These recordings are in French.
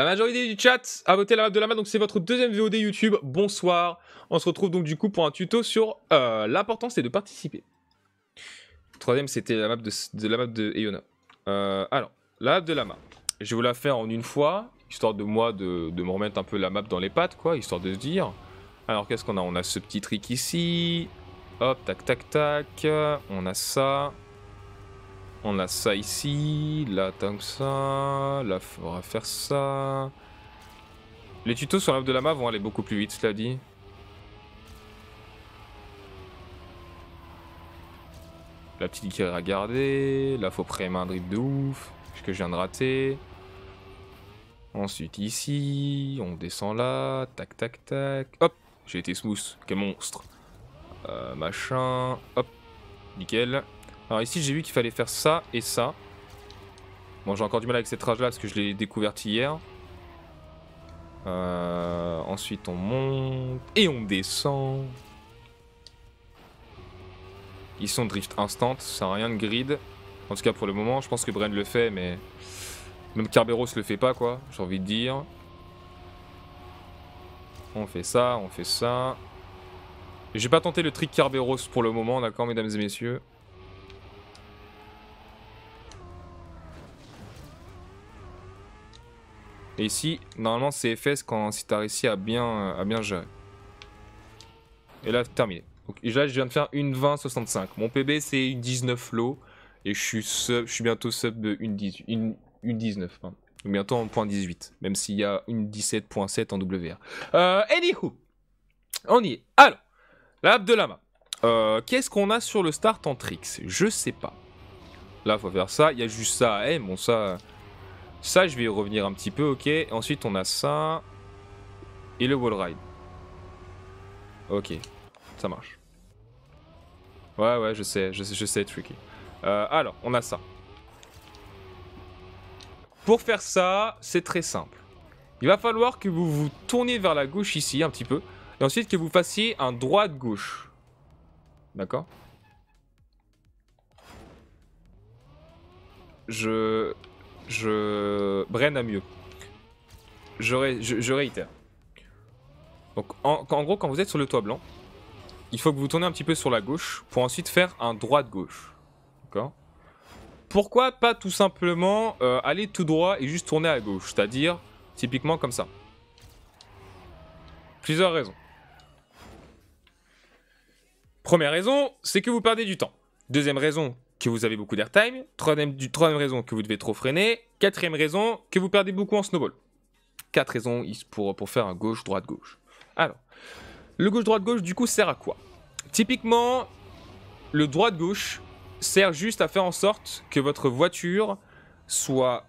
La majorité du chat a voté la map de la main, donc c'est votre deuxième VOD YouTube. Bonsoir. On se retrouve donc du coup pour un tuto sur euh, l'importance de participer. Troisième c'était la map de, la de Eona. Euh, alors, la map de la main. Je vais vous la faire en une fois, histoire de moi de, me remettre un peu la map dans les pattes, quoi, histoire de se dire. Alors qu'est-ce qu'on a On a ce petit trick ici. Hop, tac, tac, tac. On a ça. On a ça ici, là comme ça, là faudra faire ça. Les tutos sur l'œuvre de lama vont aller beaucoup plus vite, cela dit. La petite guerre à garder, là faut pré un drip de ouf, ce que je viens de rater. Ensuite ici, on descend là, tac tac tac, hop, j'ai été smooth, quel monstre. Euh, machin, hop, nickel. Alors ici, j'ai vu qu'il fallait faire ça et ça. Bon, j'ai encore du mal avec cette rage là parce que je l'ai découverte hier. Euh, ensuite, on monte et on descend. Ils sont drift instant, ça n'a rien de grid. En tout cas, pour le moment, je pense que Bren le fait, mais... Même Carberos le fait pas, quoi, j'ai envie de dire. On fait ça, on fait ça. Je J'ai pas tenté le trick Carberos pour le moment, d'accord, mesdames et messieurs Et ici, normalement, c'est FS quand, si t'as réussi à bien, à bien gérer. Et là, terminé. Donc, déjà là, je viens de faire une 20-65. Mon PB, c'est une 19 low. Et je suis, je suis bientôt sub de une, une 19. Ou bientôt en point 18. Même s'il y a une 17.7 en WR. Euh, anywho, on y est. Alors, la de Lama. Euh, Qu'est-ce qu'on a sur le start en tricks Je sais pas. Là, faut faire ça. Il y a juste ça. Eh, bon, ça. Ça, je vais y revenir un petit peu, ok. Ensuite, on a ça. Et le wall ride. Ok, ça marche. Ouais, ouais, je sais, je sais, je sais, tricky. Euh, alors, on a ça. Pour faire ça, c'est très simple. Il va falloir que vous vous tourniez vers la gauche ici, un petit peu. Et ensuite, que vous fassiez un droit de gauche D'accord Je je... Bren a mieux. Je, je... réitère. Donc en... gros, quand vous êtes sur le toit blanc, il faut que vous tournez un petit peu sur la gauche pour ensuite faire un droit-gauche. de D'accord Pourquoi pas tout simplement euh, aller tout droit et juste tourner à gauche C'est-à-dire typiquement comme ça. Plusieurs raisons. Première raison, c'est que vous perdez du temps. Deuxième raison, que vous avez beaucoup d'airtime. Troisième, troisième raison, que vous devez trop freiner. Quatrième raison, que vous perdez beaucoup en snowball. Quatre raisons pour, pour faire un gauche-droite-gauche. Alors, le gauche-droite-gauche, du coup, sert à quoi Typiquement, le droite-gauche sert juste à faire en sorte que votre voiture soit,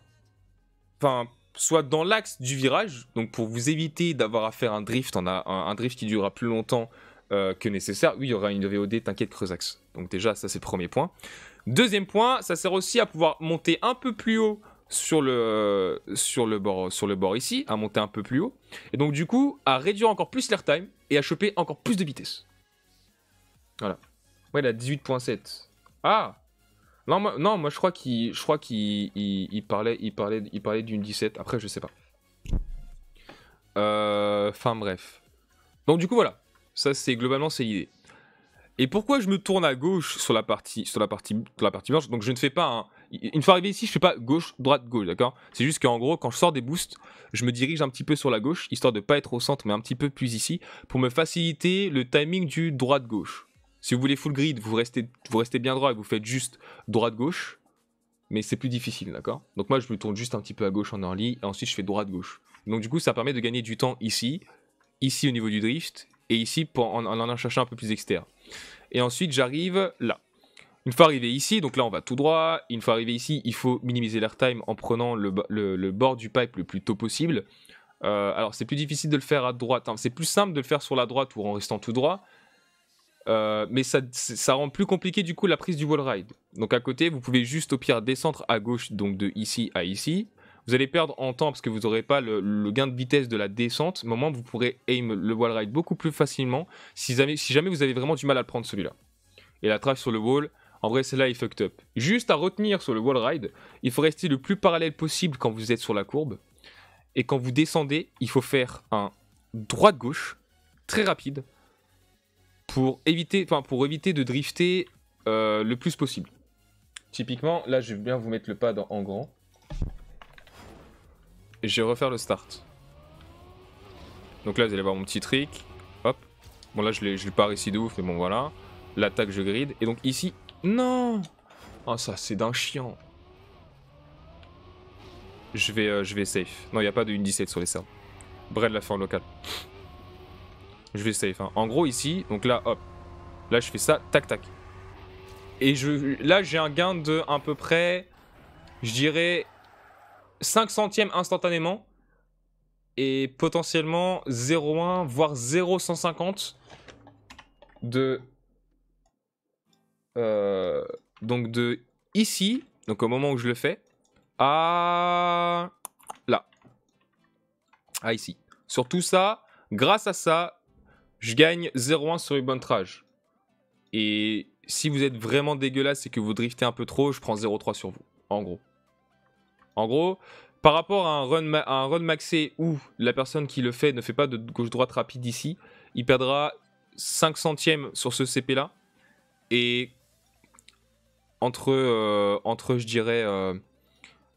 enfin, soit dans l'axe du virage, donc pour vous éviter d'avoir à faire un drift, on a un, drift qui durera plus longtemps euh, que nécessaire. Oui, il y aura une VOD, t'inquiète, creuse-axe. Donc déjà, ça c'est le premier point. Deuxième point, ça sert aussi à pouvoir monter un peu plus haut sur le, sur le, bord, sur le bord ici, à monter un peu plus haut. Et donc du coup, à réduire encore plus l'airtime et à choper encore plus de vitesse. Voilà. Ouais, la 18.7. Ah non moi, non, moi je crois qu'il je crois parlait il parlait il parlait d'une 17. Après je sais pas. Euh, enfin bref. Donc du coup voilà. Ça c'est globalement c'est l'idée. Et pourquoi je me tourne à gauche sur la partie, sur la partie, sur la partie blanche Donc je ne fais pas Une fois arrivé ici, je ne fais pas gauche, droite, gauche, d'accord C'est juste qu'en gros, quand je sors des boosts, je me dirige un petit peu sur la gauche, histoire de pas être au centre, mais un petit peu plus ici, pour me faciliter le timing du droite-gauche. Si vous voulez full grid, vous restez, vous restez bien droit et vous faites juste droite-gauche, mais c'est plus difficile, d'accord Donc moi, je me tourne juste un petit peu à gauche en early, et ensuite je fais droite-gauche. Donc du coup, ça permet de gagner du temps ici, ici au niveau du drift, et ici pour en, en, en cherchant un peu plus externe. Et ensuite, j'arrive là. Une fois arrivé ici, donc là on va tout droit, une fois arrivé ici, il faut minimiser l'airtime en prenant le, bord du pipe le plus tôt possible. Euh, alors c'est plus difficile de le faire à droite, hein. c'est plus simple de le faire sur la droite ou en restant tout droit. Euh, mais ça, ça, rend plus compliqué du coup la prise du wall ride. Donc à côté, vous pouvez juste au pire descendre à gauche, donc de ici à ici. Vous allez perdre en temps parce que vous n'aurez pas le, gain de vitesse de la descente. au Moment, vous pourrez aimer le wall ride beaucoup plus facilement si jamais, vous avez vraiment du mal à le prendre celui-là. Et la trace sur le wall, en vrai, celle-là est fucked up. Juste à retenir sur le wall ride, il faut rester le plus parallèle possible quand vous êtes sur la courbe. Et quand vous descendez, il faut faire un droite-gauche très rapide pour éviter, pour éviter de drifter euh, le plus possible. Typiquement, là, je vais bien vous mettre le pad en grand je vais refaire le start. Donc là, vous allez voir mon petit trick. Hop. Bon, là, je l'ai pars ici de ouf, mais bon, voilà. L'attaque, je grid. Et donc ici... Non Ah, ça, c'est d'un chiant. Je vais, euh, je vais safe. Non, il n'y a pas de 17 sur les serres. Bref, l'a fait en local. Je vais safe. Hein. En gros, ici, donc là, hop. Là, je fais ça, tac, tac. Et je, là, j'ai un gain de à peu près, je dirais, 5 centièmes instantanément et potentiellement 0,1 voire 0,150 de euh, donc de ici donc au moment où je le fais à là à ici sur tout ça grâce à ça je gagne 0,1 sur une bonne trage et si vous êtes vraiment dégueulasse et que vous driftez un peu trop je prends 0,3 sur vous en gros en gros, par rapport à un run, run maxé où la personne qui le fait ne fait pas de gauche-droite rapide ici, il perdra 5 centièmes sur ce CP là. Et entre, euh, entre je dirais, euh,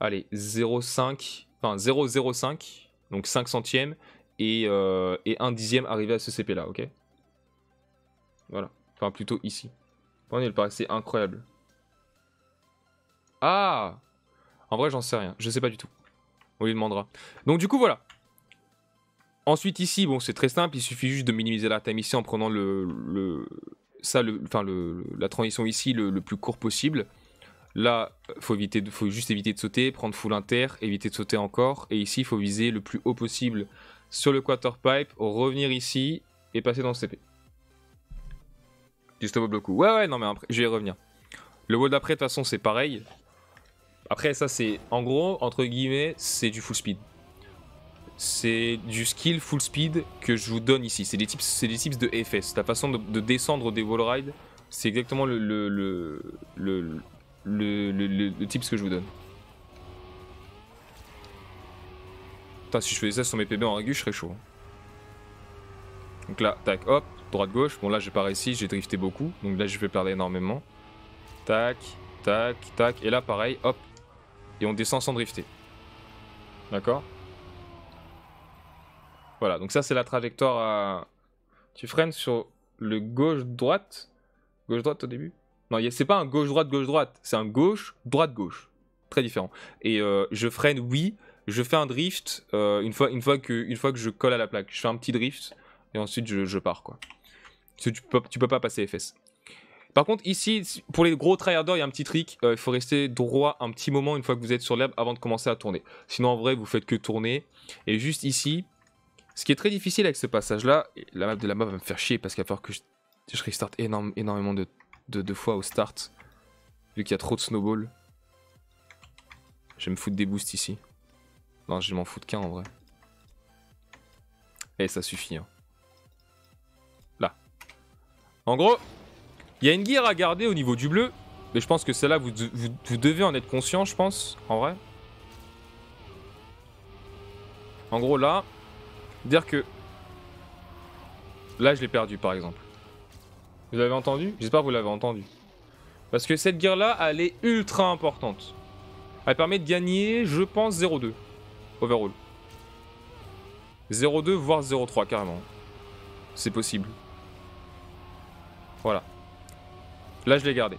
allez, 0,5, enfin 0,05, donc 5 centièmes, et, 1 euh, dixième arrivé à ce CP là, ok Voilà, enfin plutôt ici. On est le c'est incroyable. Ah en vrai, j'en sais rien. Je sais pas du tout. On lui demandera. Donc du coup, voilà. Ensuite ici, bon, c'est très simple. Il suffit juste de minimiser la time ici en prenant le, le ça, le, enfin la transition ici le, plus court possible. Là, faut éviter, de, faut juste éviter de sauter, prendre full inter, éviter de sauter encore. Et ici, il faut viser le plus haut possible sur le quarter pipe, revenir ici et passer dans le CP. Juste au bloc Ouais, ouais, non mais après, je vais y revenir. Le wall d'après, de toute façon, c'est pareil. Après, ça, c'est en gros, entre guillemets, c'est du full speed. C'est du skill full speed que je vous donne ici. C'est des tips, c'est des tips de FS. Ta façon de, descendre des wall rides, c'est exactement le le le, le le, tips que je vous donne. Putain, si je faisais ça sur mes PB en ragu, je serais chaud. Hein. Donc là, tac, hop, droite-gauche. Bon, là, j'ai pas réussi, j'ai drifté beaucoup. Donc là, je vais perdre énormément. Tac, tac, tac. Et là, pareil, hop, on descend sans drifter. D'accord Voilà, donc ça c'est la trajectoire à... Tu freines sur le gauche-droite Gauche-droite au début Non, c'est pas un gauche-droite-gauche-droite, c'est un gauche-droite-gauche. Très différent. Et euh, je freine, oui, je fais un drift euh, une, fois, une, fois que, une fois que je colle à la plaque. Je fais un petit drift et ensuite je, pars quoi. tu peux, tu peux pas passer FS. Par contre, ici, pour les gros tryharders, il y a un petit trick. Euh, il faut rester droit un petit moment une fois que vous êtes sur l'herbe avant de commencer à tourner. Sinon, en vrai, vous faites que tourner. Et juste ici, ce qui est très difficile avec ce passage-là, la map de la map va me faire chier parce qu'il va falloir que je, je restart énormément de, fois au start. Vu qu'il y a trop de snowball. Je vais me foutre des boosts ici. Non, je m'en fous de qu'un en vrai. Et eh, ça suffit. Hein. Là. En gros, il y a une guerre à garder au niveau du bleu. Mais je pense que celle-là, vous, devez en être conscient, je pense, en vrai. En gros, là, dire que... Là, je l'ai perdu, par exemple. Vous l'avez entendu J'espère que vous l'avez entendu. Parce que cette guerre-là, elle est ultra importante. Elle permet de gagner, je pense, 0-2. Overall. 0-2, voire 0-3, carrément. C'est possible. Voilà. Là, je l'ai gardé.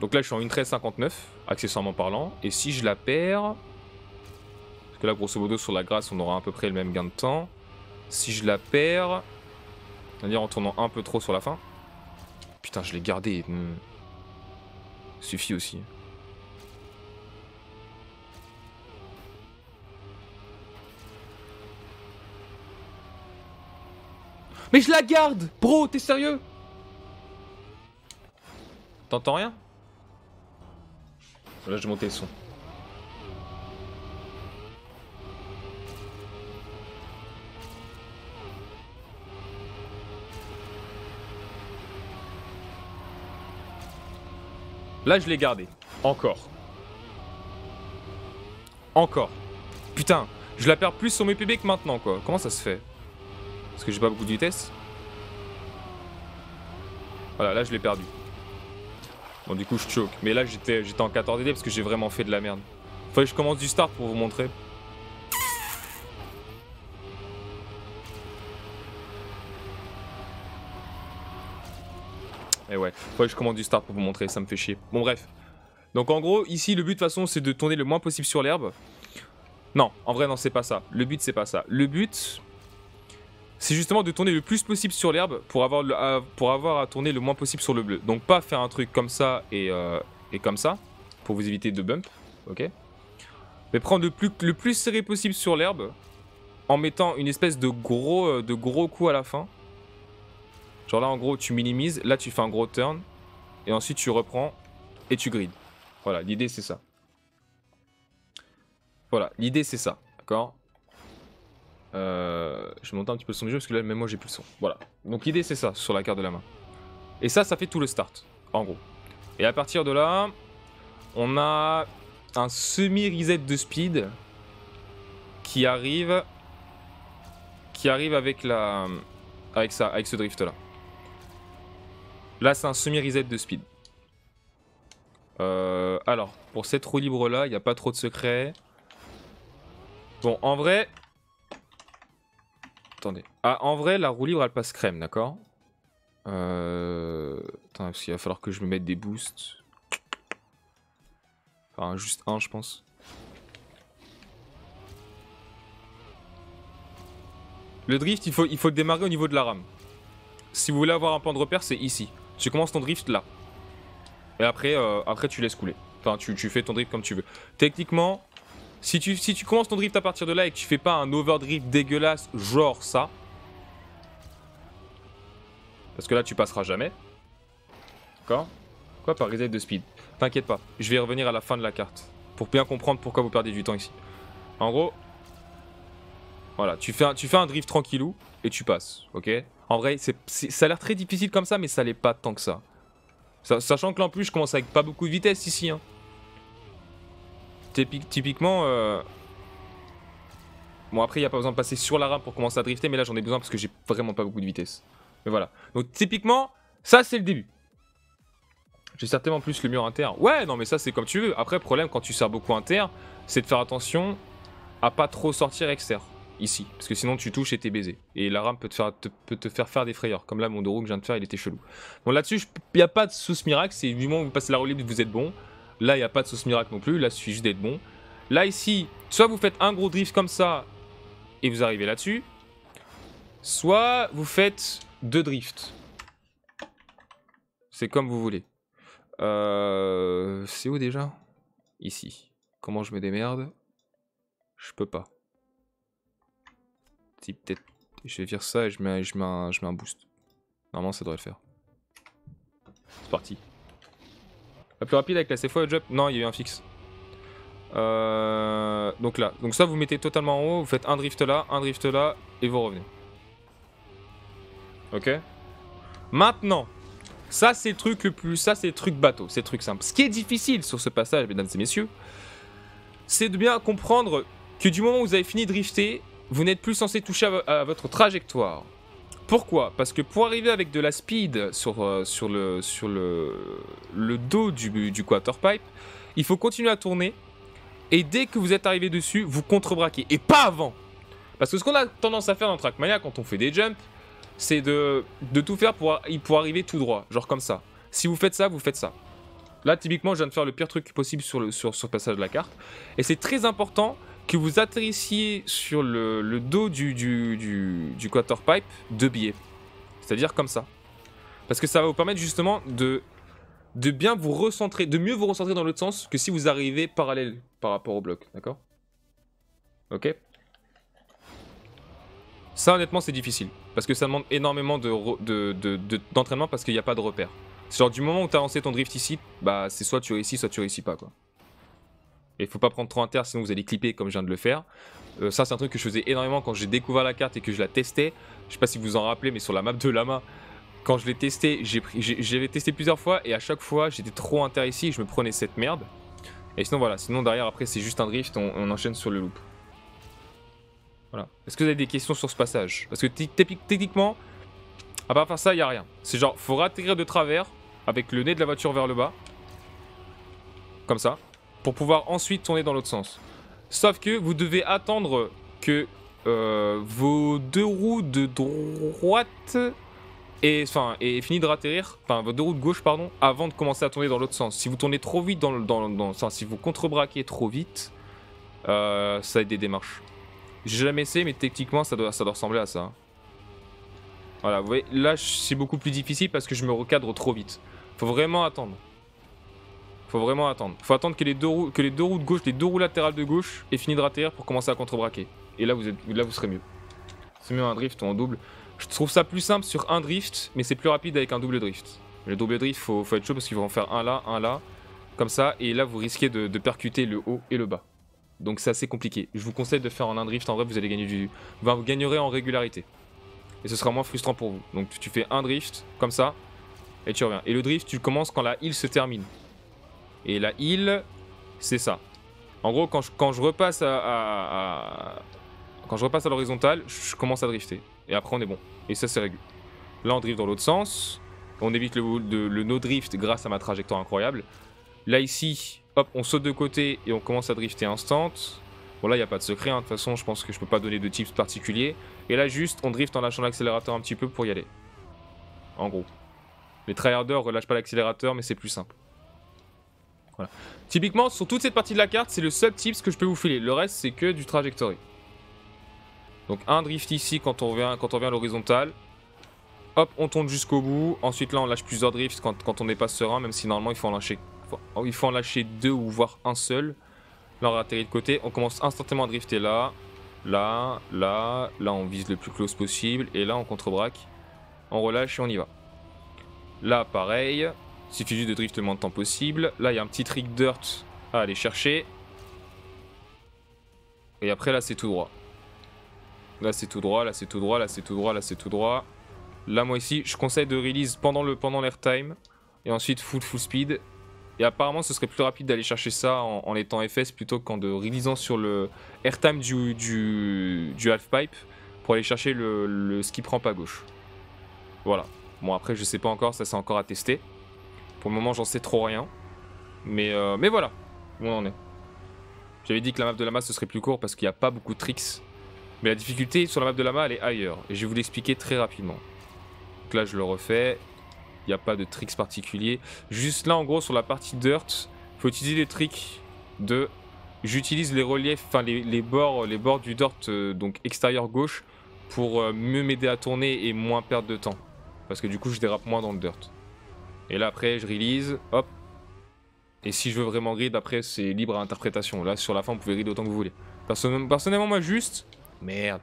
Donc là, je suis en une 13h59, accessoirement parlant. Et si je la perds... Parce que là, grosso modo, sur la grâce, on aura à peu près le même gain de temps. Si je la perds... C'est-à-dire en tournant un peu trop sur la fin. Putain, je l'ai gardé. Hmm. Suffit aussi. Mais je la garde Bro, t'es sérieux T'entends rien Là, je vais le son. Là, je l'ai gardé. Encore. Encore. Putain, je la perds plus sur mes PB que maintenant, quoi. Comment ça se fait Parce que j'ai pas beaucoup de vitesse. Voilà, là, je l'ai perdu du coup, je choque. Mais là, j'étais en 14 D parce que j'ai vraiment fait de la merde. Faut que je commence du start pour vous montrer. Et eh ouais, faut que je commence du start pour vous montrer, ça me fait chier. Bon bref. Donc en gros, ici, le but de toute façon, c'est de tourner le moins possible sur l'herbe. Non, en vrai, non, c'est pas ça. Le but, c'est pas ça. Le but, c'est justement de tourner le plus possible sur l'herbe pour avoir, à, euh, pour avoir à tourner le moins possible sur le bleu. Donc pas faire un truc comme ça euh, et, comme ça, pour vous éviter de bump, ok Mais prendre le plus, le plus serré possible sur l'herbe, en mettant une espèce de gros, euh, de gros coup à la fin. Genre là en gros tu minimises, là tu fais un gros turn, et ensuite tu reprends et tu grides. Voilà, l'idée c'est ça. Voilà, l'idée c'est ça, d'accord euh, je vais un petit peu le son du jeu parce que là, même moi, j'ai plus le son. Voilà. Donc l'idée, c'est ça sur la carte de la main. Et ça, ça fait tout le start, en gros. Et à partir de là, on a un semi-reset de speed qui arrive, qui arrive avec la, avec ça, avec ce drift là. Là, c'est un semi-reset de speed. Euh, alors, pour cette roue libre là, il n'y a pas trop de secrets. Bon, en vrai, Attendez. Ah, en vrai, la roue libre, elle passe crème, d'accord euh... parce qu'il va falloir que je me mette des boosts. Enfin, juste un, je pense. Le drift, il faut, il faut démarrer au niveau de la rame. Si vous voulez avoir un point de repère, c'est ici. Tu commences ton drift là. Et après, euh, après tu laisses couler. Enfin, tu, tu fais ton drift comme tu veux. Techniquement, si tu, commences ton drift à partir de là et que tu fais pas un overdrift dégueulasse, genre ça. Parce que là, tu passeras jamais. D'accord Quoi par reset de speed T'inquiète pas, je vais revenir à la fin de la carte. Pour bien comprendre pourquoi vous perdez du temps ici. En gros, voilà, tu fais un, tu fais un drift tranquillou et tu passes, ok En vrai, ça a l'air très difficile comme ça, mais ça l'est pas tant que ça. ça sachant que là, en plus, je commence avec pas beaucoup de vitesse ici. Hein. Typiquement, euh, bon après il n'y a pas besoin de passer sur la rame pour commencer à drifter, mais là j'en ai besoin parce que j'ai vraiment pas beaucoup de vitesse. Mais voilà. Donc typiquement, ça c'est le début. J'ai certainement plus le mur inter. Ouais, non mais ça c'est comme tu veux. Après, problème quand tu sers beaucoup inter, c'est de faire attention à pas trop sortir externe ici. Parce que sinon tu touches et t'es baisé. Et la rame peut te, faire, peut te faire faire des frayeurs. Comme là mon Doro que je viens de faire, il était chelou. Bon là-dessus, il n'y a pas de sous miracle. C'est du moment où vous passez la relève, vous êtes bon. Là, il n'y a pas de sauce miracle non plus. Là, il suffit juste d'être bon. Là, ici, soit vous faites un gros drift comme ça et vous arrivez là-dessus. Soit vous faites deux drifts. C'est comme vous voulez. Euh, c'est où déjà Ici. Comment je me démerde Je peux pas. peut-être... Je vais virer ça et je mets, je, mets je mets un boost. Normalement, ça devrait le faire. C'est parti. La plus rapide avec la CFO et le jump Non, il y a eu un fixe. Euh, donc là. Donc ça, vous mettez totalement en haut. Vous faites un drift là, un drift là, et vous revenez. Ok Maintenant, ça c'est le truc le plus... Ça c'est le truc bateau, c'est le truc simple. Ce qui est difficile sur ce passage, mesdames et messieurs, c'est de bien comprendre que du moment où vous avez fini de drifter, vous n'êtes plus censé toucher à votre trajectoire. Pourquoi Parce que pour arriver avec de la speed sur, euh, sur, le, sur le, le dos du, du pipe, il faut continuer à tourner. Et dès que vous êtes arrivé dessus, vous contrebraquez. Et pas avant Parce que ce qu'on a tendance à faire dans Trackmania quand on fait des jumps, c'est de, tout faire pour, pour arriver tout droit. Genre comme ça. Si vous faites ça, vous faites ça. Là, typiquement, je viens de faire le pire truc possible sur le, sur, sur passage de la carte. Et c'est très important que vous atterrissiez sur le, dos du, quarter pipe de biais. C'est-à-dire comme ça. Parce que ça va vous permettre justement de, bien vous recentrer, de mieux vous recentrer dans l'autre sens que si vous arrivez parallèle par rapport au bloc. D'accord Ok Ça, honnêtement, c'est difficile. Parce que ça demande énormément d'entraînement parce qu'il n'y a pas de repère. C'est genre du moment où tu as lancé ton drift ici, bah c'est soit tu réussis, soit tu réussis pas quoi. Et il faut pas prendre trop inter, sinon vous allez clipper comme je viens de le faire. Euh, ça, c'est un truc que je faisais énormément quand j'ai découvert la carte et que je la testais. Je sais pas si vous vous en rappelez, mais sur la map de Lama, quand je l'ai testé, j'avais testé plusieurs fois et à chaque fois, j'étais trop inter ici et je me prenais cette merde. Et sinon, voilà. Sinon, derrière, après, c'est juste un drift, on, on, enchaîne sur le loop. Voilà. Est-ce que vous avez des questions sur ce passage Parce que techniquement, à part faire ça, il n'y a rien. C'est genre, faut réintégrer de travers avec le nez de la voiture vers le bas. Comme ça pour pouvoir ensuite tourner dans l'autre sens. Sauf que vous devez attendre que euh, vos deux roues de droite et enfin et fini de ratterrir, enfin vos deux roues de gauche pardon, avant de commencer à tourner dans l'autre sens. Si vous tournez trop vite dans le dans, si vous contrebraquez trop vite, euh, ça aide des démarches. J'ai jamais essayé, mais techniquement ça doit ça doit ressembler à ça. Hein. Voilà, vous voyez, là c'est beaucoup plus difficile parce que je me recadre trop vite. Faut vraiment attendre. Faut vraiment attendre. Faut attendre que les deux roues, que les deux roues de gauche, les deux roues latérales de gauche aient fini de rater pour commencer à contrebraquer. Et là vous êtes, là vous serez mieux. C'est mieux un drift ou en double. Je trouve ça plus simple sur un drift, mais c'est plus rapide avec un double drift. Le double drift, faut, faut être chaud parce qu'ils vont en faire un là, un là, comme ça, et là vous risquez de, percuter le haut et le bas. Donc c'est assez compliqué. Je vous conseille de faire en un drift, en vrai vous allez gagner du... vous gagnerez en régularité. Et ce sera moins frustrant pour vous. Donc tu fais un drift, comme ça, et tu reviens. Et le drift, tu commences quand la heal se termine. Et la île, c'est ça. En gros, quand je, repasse à, quand je repasse à l'horizontale, je commence à drifter. Et après, on est bon. Et ça, c'est régulier. Là, on drift dans l'autre sens. On évite le, no-drift grâce à ma trajectoire incroyable. Là, ici, hop, on saute de côté et on commence à drifter instant. Bon, là, il n'y a pas de secret. Hein. De toute façon, je pense que je peux pas donner de tips particuliers. Et là, juste, on drift en lâchant l'accélérateur un petit peu pour y aller. En gros. Les tryharders relâchent pas l'accélérateur, mais c'est plus simple. Typiquement, sur toute cette partie de la carte, c'est le seul tips que je peux vous filer. Le reste, c'est que du trajectory. Donc un drift ici quand on revient, quand on à l'horizontale. Hop, on tourne jusqu'au bout. Ensuite là, on lâche plusieurs drifts quand, on n'est pas serein, même si normalement il faut en lâcher, il faut en lâcher deux ou voir un seul. Là, on atterrit de côté. On commence instantanément à drifter là, là, là, là, on vise le plus close possible. Et là, on contrebraque. On relâche et on y va. Là, pareil. Il suffit juste de drift le moins de temps possible. Là, il y a un petit trick dirt à aller chercher. Et après, là, c'est tout droit. Là, c'est tout droit, là, c'est tout droit, là, c'est tout droit, là, c'est tout droit. Là, moi, ici, je conseille de release pendant le pendant l'airtime. Et ensuite, full, full speed. Et apparemment, ce serait plus rapide d'aller chercher ça en, étant FS plutôt qu'en de releasant sur le airtime du, du, du halfpipe pour aller chercher le, le ski prend pas gauche. Voilà. Bon, après, je sais pas encore, ça c'est encore à tester. Pour le moment, j'en sais trop rien. Mais, euh, mais voilà, où on en est. J'avais dit que la map de Lama, ce serait plus court parce qu'il n'y a pas beaucoup de tricks. Mais la difficulté sur la map de Lama, elle est ailleurs. Et je vais vous l'expliquer très rapidement. Donc là, je le refais. Il n'y a pas de tricks particuliers. Juste là, en gros, sur la partie dirt, faut utiliser les tricks de... J'utilise les reliefs, enfin les, bords, les bords du dirt, euh, donc extérieur gauche, pour euh, mieux m'aider à tourner et moins perdre de temps. Parce que du coup, je dérape moins dans le dirt. Et là, après, je release, hop. Et si je veux vraiment read, après, c'est libre à interprétation. Là, sur la fin, vous pouvez read autant que vous voulez. personnellement, moi, juste... Merde.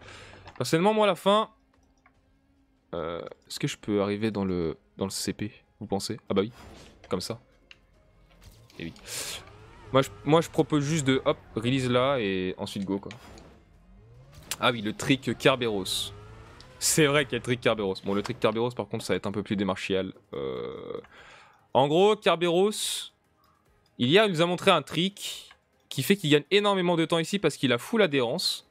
Personnellement, moi, la fin... Euh, est-ce que je peux arriver dans le, dans le CP, vous pensez Ah bah oui, comme ça. Et oui. Moi je, moi, je propose juste de, hop, release là, et ensuite go, quoi. Ah oui, le trick Carberos c'est vrai qu'il y a le trick Kerberos. Bon, le trick Kerberos, par contre, ça va être un peu plus démarchial. Euh. En gros, Kerberos, a, il nous a montré un trick qui fait qu'il gagne énormément de temps ici parce qu'il a full adhérence.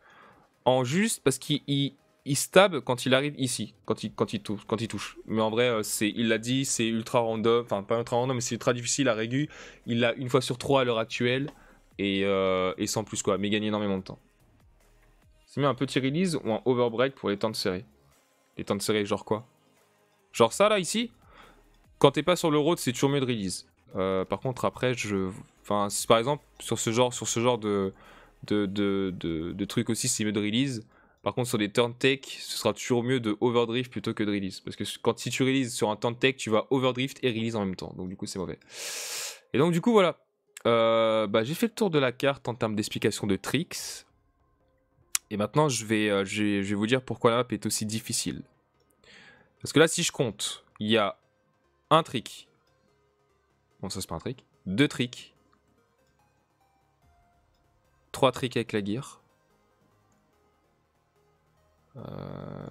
En juste parce qu'il il, stab quand il arrive ici, quand il, quand il, touche, quand il touche. Mais en vrai, euh, c'est, il l'a dit, c'est ultra random. Enfin, pas ultra random, mais c'est ultra difficile à réguler. Il l'a une fois sur trois à l'heure actuelle. Et, euh, sans plus quoi. Mais il gagne énormément de temps. C'est mieux un petit release ou un overbreak pour les temps de série. Les temps de série, genre quoi Genre ça là, ici Quand t'es pas sur le road, c'est toujours mieux de release. Euh, par contre, après, je. Enfin, si par exemple, sur ce genre, sur ce genre de, de, de, truc aussi, c'est mieux de release. Par contre, sur des turn take, ce sera toujours mieux de overdrift plutôt que de release. Parce que quand si tu releases sur un turn take, tu vas overdrift et release en même temps. Donc, du coup, c'est mauvais. Et donc, du coup, voilà. Euh, bah, j'ai fait le tour de la carte en termes d'explication de tricks. Et maintenant, je vais, euh, je, vous dire pourquoi la map est aussi difficile. Parce que là, si je compte, il y a un trick. Bon, ça c'est pas un trick. Deux tricks. Trois tricks avec la gear. Euh,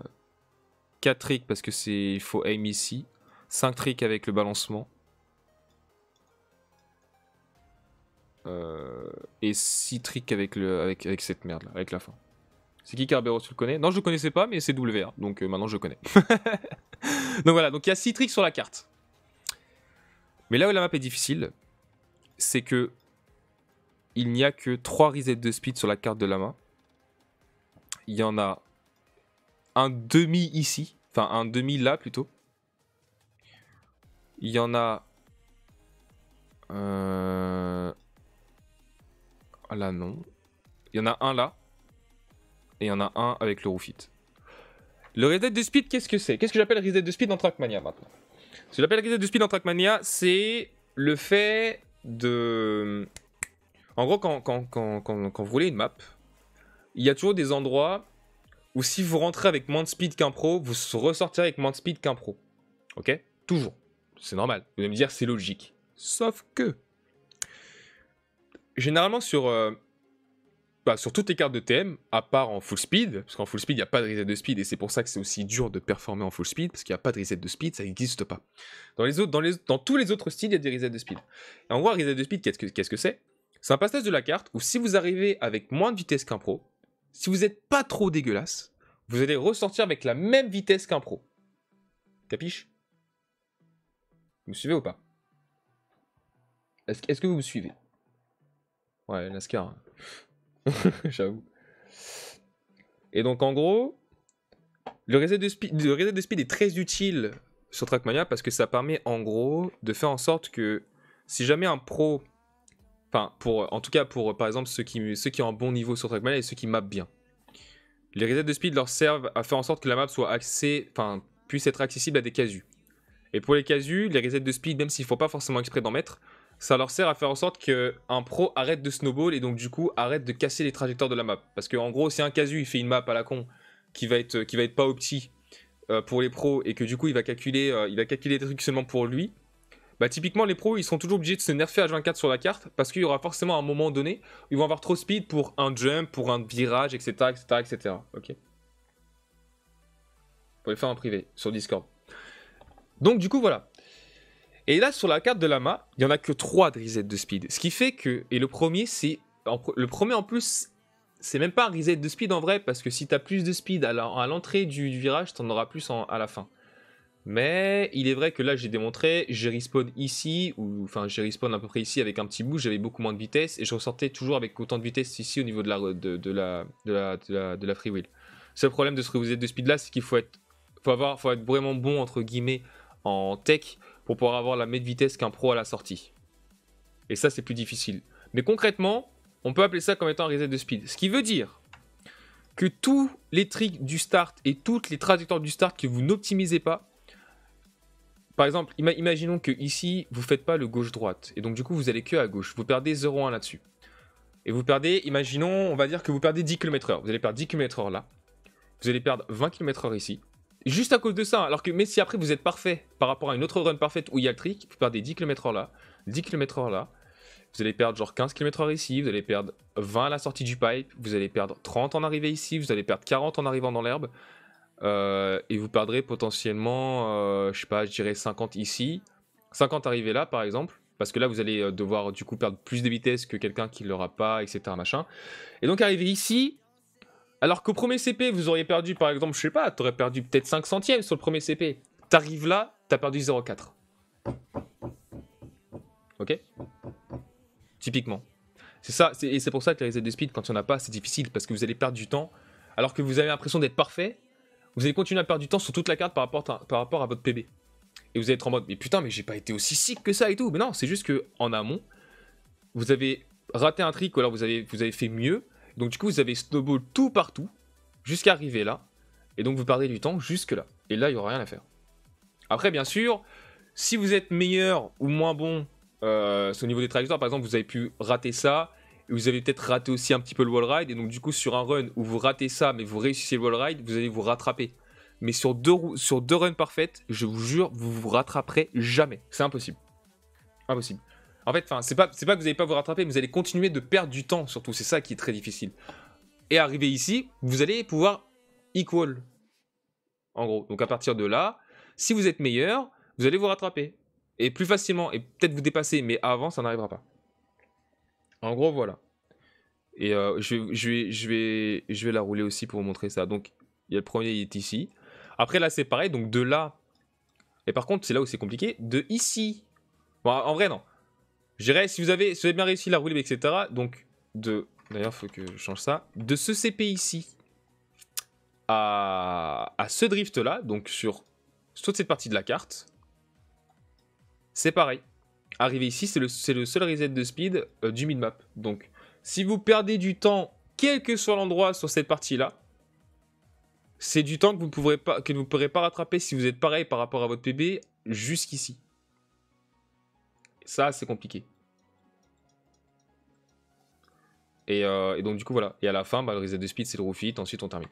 quatre tricks parce que c'est il faut aimer ici. Cinq tricks avec le balancement. Euh, et six tricks avec, le... avec, avec cette merde là, avec la fin. C'est qui Carbero Tu le connais Non, je le connaissais pas, mais c'est WR. Donc euh, maintenant, je le connais. donc voilà, donc il y a 6 tricks sur la carte. Mais là où la map est difficile, c'est que il n'y a que 3 resets de speed sur la carte de la main. Il y en a un demi ici, enfin un demi là plutôt. Il y en a. Euh... Ah là non. Il y en a un là et il y en a un avec le roofit. Le reset de speed, qu'est-ce que c'est Qu'est-ce que j'appelle reset de speed en Trackmania maintenant Ce que j'appelle reset de speed en Trackmania, c'est le fait de... En gros, quand, vous roulez une map, il y a toujours des endroits où si vous rentrez avec moins de speed qu'un pro, vous ressortirez avec moins de speed qu'un pro. Ok Toujours. C'est normal. Vous allez me dire, c'est logique. Sauf que... Généralement, sur... Euh, bah, sur toutes les cartes de TM, à part en full speed, parce qu'en full speed, il n'y a pas de reset de speed, et c'est pour ça que c'est aussi dur de performer en full speed, parce qu'il n'y a pas de reset de speed, ça n'existe pas. Dans, les autres, dans, tous les autres styles, il y a des resets de speed. Et en gros, reset de speed, qu'est-ce que c'est C'est un passage de la carte où si vous arrivez avec moins de vitesse qu'un pro, si vous n'êtes pas trop dégueulasse, vous allez ressortir avec la même vitesse qu'un pro. Capiche Vous me suivez ou pas Est-ce que vous me suivez Ouais, NASCAR. J'avoue. Et donc, en gros, le reset, de speed, de speed est très utile sur Trackmania parce que ça permet, en gros, de faire en sorte que si jamais un pro enfin pour en tout cas pour par exemple ceux qui ceux qui ont un bon niveau sur Trackmania et ceux qui mappent bien. Les resets de speed leur servent à faire en sorte que la map soit enfin puisse être accessible à des casus. Et pour les casus, les resets de speed, même s'il ne faut pas forcément exprès d'en mettre, ça leur sert à faire en sorte qu'un pro arrête de snowball et donc du coup arrête de casser les trajectoires de la map. Parce que en gros, si un casu il fait une map à la con qui va être, qui va être pas opti euh, pour les pros et que du coup il va calculer, euh, il va calculer des trucs seulement pour lui, bah typiquement les pros ils seront toujours obligés de se nerfer à 24 sur la carte parce qu'il y aura forcément un moment donné ils vont avoir trop speed pour un jump, pour un virage, etc. etc. etc. Ok. Vous pouvez faire en privé sur Discord. Donc du coup voilà. Et là, sur la carte de Lama, il n'y en a que 3 de reset de speed. Ce qui fait que. Et le premier, c'est. Le premier en plus, c'est même pas un reset de speed en vrai, parce que si t'as plus de speed à l'entrée du, virage, t'en auras plus à la fin. Mais il est vrai que là, j'ai démontré, j'ai respawn ici, ou enfin, j'ai respawn à peu près ici avec un petit bout, j'avais beaucoup moins de vitesse, et je ressortais toujours avec autant de vitesse ici au niveau de la, de, la, de la, Le problème de ce reset de speed là, c'est qu'il faut être, faut avoir, faut être vraiment bon, entre guillemets, en tech pour pouvoir avoir la même vitesse qu'un pro à la sortie. Et ça, c'est plus difficile. Mais concrètement, on peut appeler ça comme étant un reset de speed. Ce qui veut dire que tous les tricks du start et toutes les trajectoires du start que vous n'optimisez pas, par exemple, imaginons que ici, vous ne faites pas le gauche-droite. Et donc, du coup, vous allez que à gauche. Vous perdez 0,1 là-dessus. Et vous perdez, imaginons, on va dire que vous perdez 10 km/h. Vous allez perdre 10 km/h là. Vous allez perdre 20 km/h ici. Juste à cause de ça, alors que mais si après vous êtes parfait par rapport à une autre run parfaite où il y a le trick, vous perdez 10 km/h là, 10 km/h là, vous allez perdre genre 15 km/h ici, vous allez perdre 20 à la sortie du pipe, vous allez perdre 30 en arrivée ici, vous allez perdre 40 en arrivant dans l'herbe, euh, et vous perdrez potentiellement, euh, je sais pas, je dirais 50 ici, 50 arrivés là par exemple, parce que là vous allez euh, devoir du coup perdre plus de vitesse que quelqu'un qui l'aura pas, etc. Machin. Et donc arrivé ici, alors qu'au premier CP, vous auriez perdu, par exemple, je sais pas, t'aurais perdu peut-être 5 centièmes sur le premier CP. T'arrives là, t'as perdu 0,4. Ok Typiquement. C'est ça, et c'est pour ça que les resets de speed, quand il n'y en a pas, c'est difficile, parce que vous allez perdre du temps. Alors que vous avez l'impression d'être parfait, vous allez continuer à perdre du temps sur toute la carte par rapport, à, votre PB. Et vous allez être en mode, mais putain, mais j'ai pas été aussi sick que ça et tout. Mais non, c'est juste que en amont, vous avez raté un trick, ou alors vous avez, vous avez fait mieux, donc du coup, vous avez snowball tout partout, jusqu'à arriver là. Et donc vous perdez du temps jusque là. Et là, il n'y aura rien à faire. Après, bien sûr, si vous êtes meilleur ou moins bon euh, au niveau des trajectoires, par exemple, vous avez pu rater ça, et vous avez peut-être raté aussi un petit peu le wall ride, et donc du coup, sur un run où vous ratez ça, mais vous réussissez le wall ride, vous allez vous rattraper. Mais sur deux, sur deux runs parfaites, je vous jure, vous vous rattraperez jamais. C'est impossible. Impossible. En fait, c'est pas, c'est pas que vous n'allez pas vous rattraper, vous allez continuer de perdre du temps, surtout. C'est ça qui est très difficile. Et arrivé ici, vous allez pouvoir equal. En gros. Donc à partir de là, si vous êtes meilleur, vous allez vous rattraper. Et plus facilement, et peut-être vous dépasser, mais avant, ça n'arrivera pas. En gros, voilà. Et euh, je, vais, je, vais, je vais la rouler aussi pour vous montrer ça. Donc, il y a le premier, il est ici. Après, là, c'est pareil. Donc, de là. Et par contre, c'est là où c'est compliqué. De ici. en vrai, non. Je dirais, si vous avez, bien réussi la rouler, etc., donc de. D'ailleurs, faut que je change ça. De ce CP ici à, ce drift là, donc sur toute cette partie de la carte, c'est pareil. Arrivé ici, c'est le, le, seul reset de speed euh, du mid-map. Donc, si vous perdez du temps, quel que soit l'endroit sur cette partie là, c'est du temps que vous ne pourrez pas rattraper si vous êtes pareil par rapport à votre PB jusqu'ici ça, c'est compliqué. Euh, et, donc, du coup, voilà. Et à la fin, bah, le reset de speed, c'est le refit, ensuite on termine.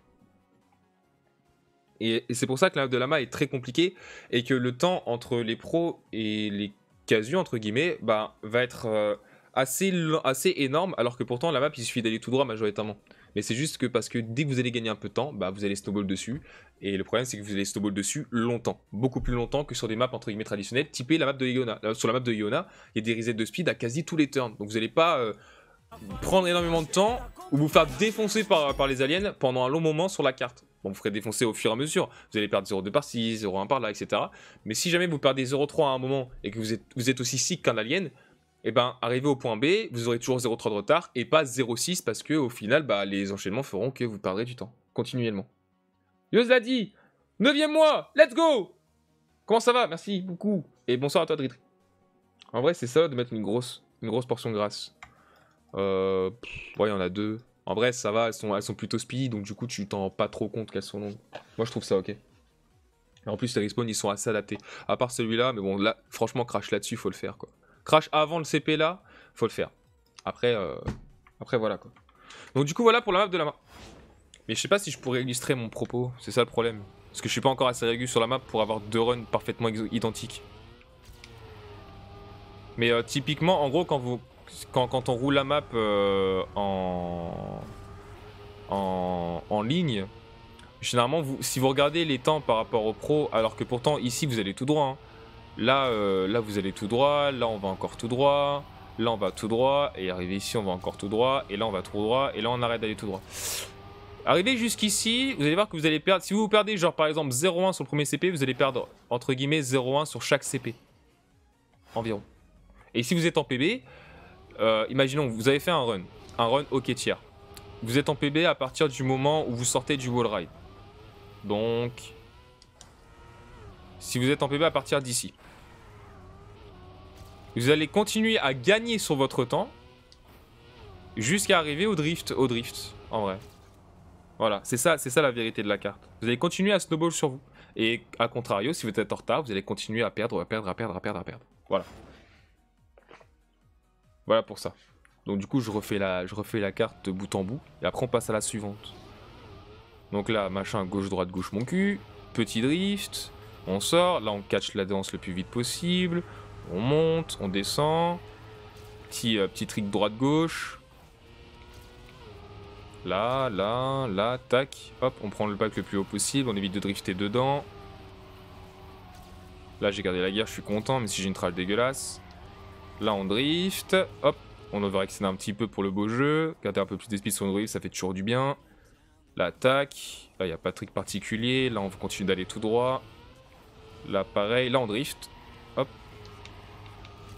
Et, c'est pour ça que la map de Lama est très compliquée et que le temps entre les pros et les casus, entre guillemets, bah, va être euh, assez, assez énorme, alors que pourtant, la map, il suffit d'aller tout droit majoritairement. Mais c'est juste que parce que dès que vous allez gagner un peu de temps, bah, vous allez snowball dessus. Et le problème, c'est que vous allez snowball dessus longtemps. Beaucoup plus longtemps que sur des maps entre guillemets traditionnelles, typé la map de Iona. Euh, sur la map de Iona, il y a des resets de speed à quasi tous les turns. Donc vous n'allez pas euh, prendre énormément de temps ou vous faire défoncer par, les aliens pendant un long moment sur la carte. Bon, vous ferez défoncer au fur et à mesure. Vous allez perdre 0,2 par-ci, 0,1 par-là, etc. Mais si jamais vous perdez 0,3 à un moment et que vous êtes, vous êtes aussi sick qu'un alien, et eh ben arrivé au point B, vous aurez toujours 0,3 de retard et pas 0,6 parce que au final, bah, les enchaînements feront que vous perdrez du temps continuellement. Yos l'a dit, 9 mois, let's go Comment ça va Merci beaucoup et bonsoir à toi Dritri. En vrai, c'est ça de mettre une grosse, une grosse portion de grâce. Euh, ouais, il y en a deux. En vrai, ça va, elles sont, elles sont plutôt speed, donc du coup, tu t'en rends pas trop compte qu'elles sont longues. Moi, je trouve ça ok. en plus, les respawns, ils sont assez adaptés. À part celui-là, mais bon, là, franchement, crash là-dessus, faut le faire, quoi crash avant le CP là, faut le faire. Après, euh, après voilà quoi. Donc du coup voilà pour la map de la map. Mais je sais pas si je pourrais illustrer mon propos, c'est ça le problème. Parce que je suis pas encore assez régulier sur la map pour avoir deux runs parfaitement identiques. Mais euh, typiquement, en gros, quand, vous, quand, on roule la map euh, en, en, ligne, généralement, vous, si vous regardez les temps par rapport au pro, alors que pourtant ici vous allez tout droit, hein, Là, euh, là, vous allez tout droit, là, on va encore tout droit, là, on va tout droit, et arrivé ici, on va encore tout droit, et là, on va tout droit, et là, on arrête d'aller tout droit. Arrivé jusqu'ici, vous allez voir que vous allez perdre, si vous, perdez, genre, par exemple, 0-1 sur le premier CP, vous allez perdre, entre guillemets, 0-1 sur chaque CP. Environ. Et si vous êtes en PB, euh, imaginons que vous avez fait un run, un run au tiers. Vous êtes en PB à partir du moment où vous sortez du wall ride. Donc, si vous êtes en PB à partir d'ici. Vous allez continuer à gagner sur votre temps jusqu'à arriver au drift, au drift, en vrai. Voilà, c'est ça, c'est ça la vérité de la carte. Vous allez continuer à snowball sur vous. Et à contrario, si vous êtes en retard, vous allez continuer à perdre, à perdre, à perdre, à perdre, Voilà. Voilà pour ça. Donc du coup, je refais la, je refais la carte de bout en bout. Et après, on passe à la suivante. Donc là, machin, gauche, droite, gauche, mon cul. Petit drift. On sort, là on catch la danse le plus vite possible. On monte, on descend. Petit, euh, petit trick droite-gauche. Là, là, là, tac. Hop, on prend le pack le plus haut possible. On évite de drifter dedans. Là, j'ai gardé la guerre, je suis content, mais si j'ai une trage dégueulasse. Là, on drift. Hop, on overextend un petit peu pour le beau jeu. Garder un peu plus speed sur le drift, ça fait toujours du bien. Là, tac. Là, il n'y a pas de trick particulier. Là, on continue d'aller tout droit. L'appareil pareil. Là, on drift. Hop.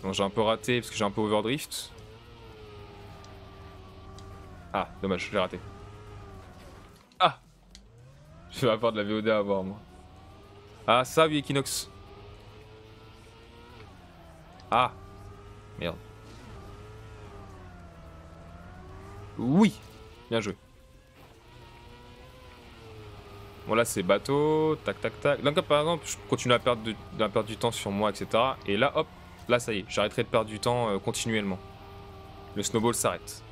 Bon, j'ai un peu raté parce que j'ai un peu overdrift. Ah, dommage, je l'ai raté. Ah Je vais avoir de la VOD à avoir, moi. Ah, ça, oui, Equinox. Ah Merde. Oui Bien joué. Voilà, c'est bateau, tac, tac, tac. Donc, par exemple, je continue à perdre, du temps sur moi, etc. Et là, hop, là, ça y est, j'arrêterai de perdre du temps euh, continuellement. Le snowball s'arrête.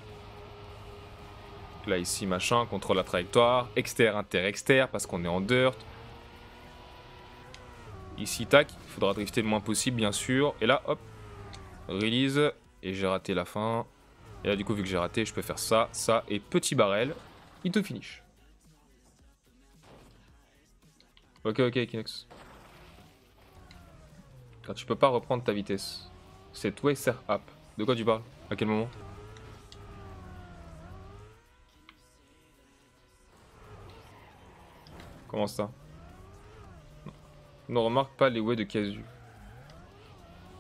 Là, ici, machin, contrôle la trajectoire. Exter, inter, exter, parce qu'on est en dirt. Ici, tac, il faudra drifter le moins possible, bien sûr. Et là, hop, release, et j'ai raté la fin. Et là, du coup, vu que j'ai raté, je peux faire ça, ça, et petit barrel, il te finish. Ok, ok, Kinox. tu peux pas reprendre ta vitesse. Cette way sert up. De quoi tu parles À quel moment Comment ça Ne remarque pas les ways de casu.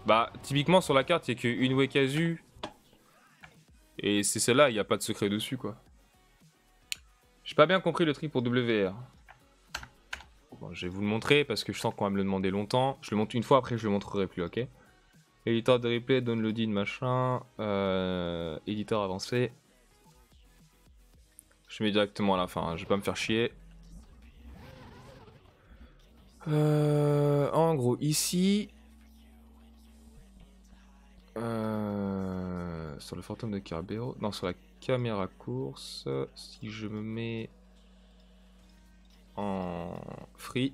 Bah, typiquement sur la carte, il n'y a qu'une way casu. Et c'est celle-là, il n'y a pas de secret dessus, quoi. J'ai pas bien compris le tri pour WR je vais vous le montrer parce que je sens qu'on va me le demander longtemps. Je le montre une fois, après je le montrerai plus, ok Éditeur de replay, downloading, machin. Euh, éditeur avancé. Je mets directement à la fin, hein. je vais pas me faire chier. Euh, en gros, ici. Euh, sur le fantôme de Carabero. Non, sur la caméra course. Si je me mets en free.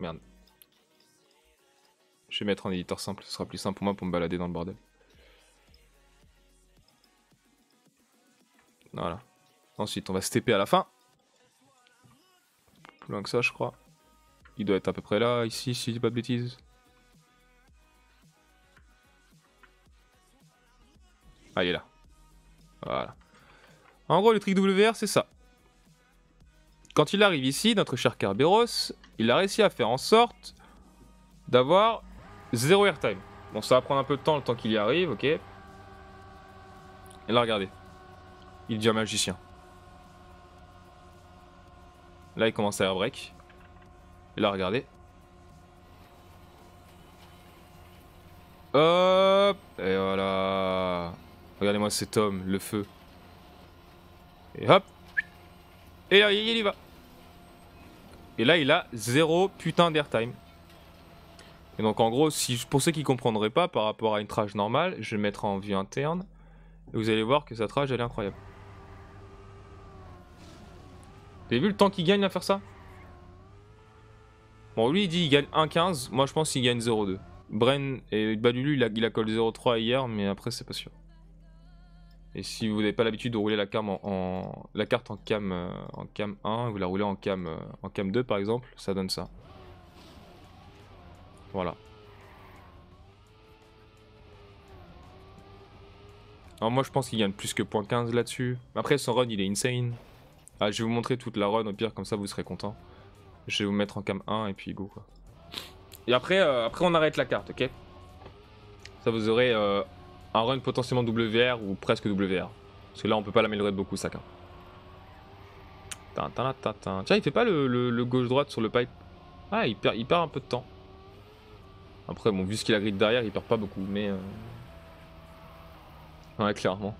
Merde. Je vais mettre en éditeur simple, ce sera plus simple pour moi pour me balader dans le bordel. Voilà. Ensuite, on va stepper à la fin. Plus loin que ça, je crois. Il doit être à peu près là, ici, si je dis pas de bêtises. Ah, il est là. Voilà. En gros, le trick WR, c'est ça. Quand il arrive ici, notre cher Carberos, il a réussi à faire en sorte d'avoir zéro airtime. Bon, ça va prendre un peu de temps le temps qu'il y arrive, ok. Et là, regardez. Il devient magicien. Là, il commence à airbreak. Et là, regardez. Hop Et voilà Regardez-moi cet homme, le feu. Et hop Et là, il y va et là, il a 0 putain d'airtime. Et donc en gros, si, pour ceux qui ne comprendraient pas par rapport à une trage normale, je vais mettre en vue interne. Et vous allez voir que sa trage, elle est incroyable. Vous avez vu le temps qu'il gagne à faire ça Bon, lui, il dit il gagne 1,15. Moi, je pense qu'il gagne 0,2. Bren et Balulu, il a, il a call 0,3 hier, mais après, c'est pas sûr. Et si vous n'avez pas l'habitude de rouler la, cam en, la carte en cam, euh, en cam 1, vous la roulez en cam, euh, en cam 2 par exemple, ça donne ça. Voilà. Alors moi je pense qu'il gagne plus que 0.15 là-dessus. Après son run il est insane. Ah, je vais vous montrer toute la run au pire comme ça vous serez content. Je vais vous mettre en cam 1 et puis go quoi. Et après, euh, après on arrête la carte, ok Ça vous aurez un run potentiellement WR ou presque WR. Parce que là, on peut pas l'améliorer beaucoup, ça' Tiens, il fait pas le, gauche-droite sur le pipe. Ah, il perd, il perd un peu de temps. Après, bon, vu ce qu'il a grid derrière, il perd pas beaucoup, mais... Euh, ouais, clairement.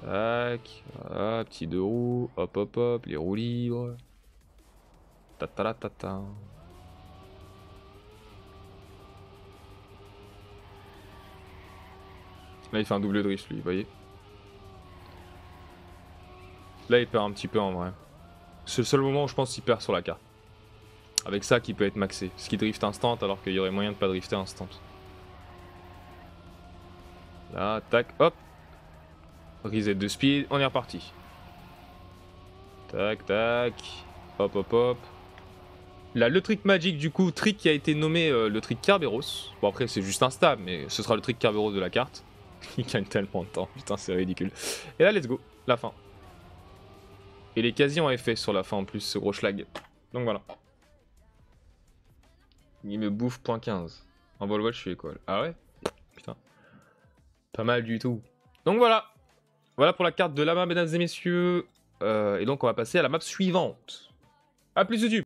Tac, voilà, petit deux roues, hop hop hop, les roues libres. Ta ta ta ta. Là, il fait un double drift, lui, vous voyez. Là, il perd un petit peu en vrai. C'est le seul moment où je pense qu'il perd sur la carte. Avec ça, qu'il peut être maxé. Ce qui drift instant, alors qu'il y aurait moyen de pas drifter instant. Là, tac, hop. Reset de speed, on est reparti. Tac, tac. Hop, hop, hop. Là, le trick magic du coup, trick qui a été nommé euh, le trick Kerberos. Bon, après, c'est juste un stab mais ce sera le trick Kerberos de la carte. Il gagne tellement de temps, putain, c'est ridicule. Et là, let's go, la fin. Et les quasi ont effet sur la fin en plus, ce gros schlag. Donc voilà. Il me bouffe point 15. En vol je suis école. Ah ouais Putain. Pas mal du tout. Donc voilà. Voilà pour la carte de la mesdames et messieurs. Euh, et donc, on va passer à la map suivante. A plus YouTube